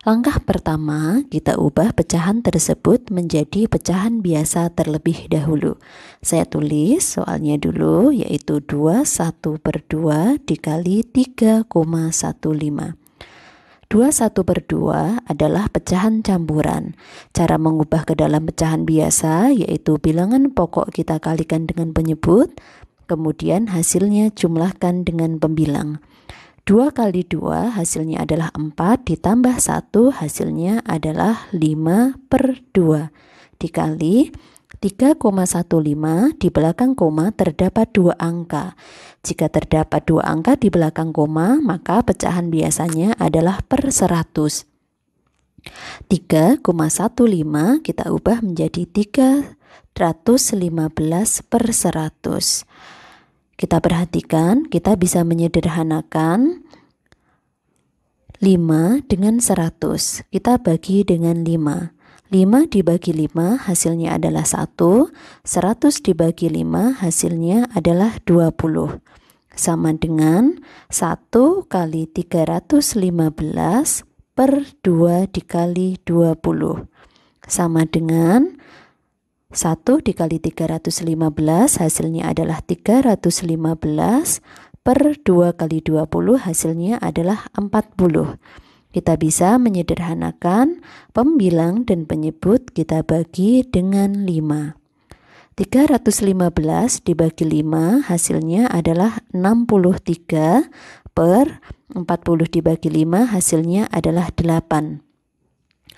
Langkah pertama, kita ubah pecahan tersebut menjadi pecahan biasa terlebih dahulu. Saya tulis soalnya dulu, yaitu 21 per 2 dikali 3,15. 21 per 2 adalah pecahan campuran. Cara mengubah ke dalam pecahan biasa yaitu bilangan pokok kita kalikan dengan penyebut, kemudian hasilnya jumlahkan dengan pembilang. 2 kali 2 hasilnya adalah 4 ditambah 1 hasilnya adalah 5 per 2 dikali 3,15 di belakang koma terdapat dua angka. Jika terdapat dua angka di belakang koma, maka pecahan biasanya adalah per 100. 3,15 kita ubah menjadi 315 per 100 kita perhatikan, kita bisa menyederhanakan 5 dengan 100. Kita bagi dengan 5. 5 dibagi 5 hasilnya adalah 1, 100 dibagi 5 hasilnya adalah 20. Sama dengan 1 kali 315 per 2 dikali 20. Sama dengan 1 dikali 315 hasilnya adalah 315 per 2 kali 20 hasilnya adalah 40. Kita bisa menyederhanakan pembilang dan penyebut kita bagi dengan 5. 315 dibagi 5 hasilnya adalah 63 per 40 dibagi 5 hasilnya adalah 8.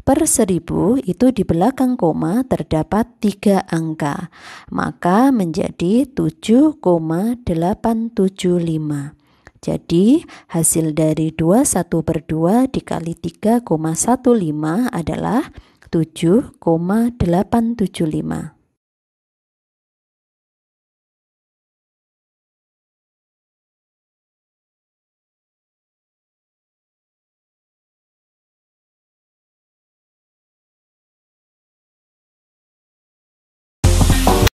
per seribu itu di belakang koma terdapat tiga angka, maka menjadi 7,875. Jadi, hasil dari 21 per 2 dikali 3,15 adalah 7,875.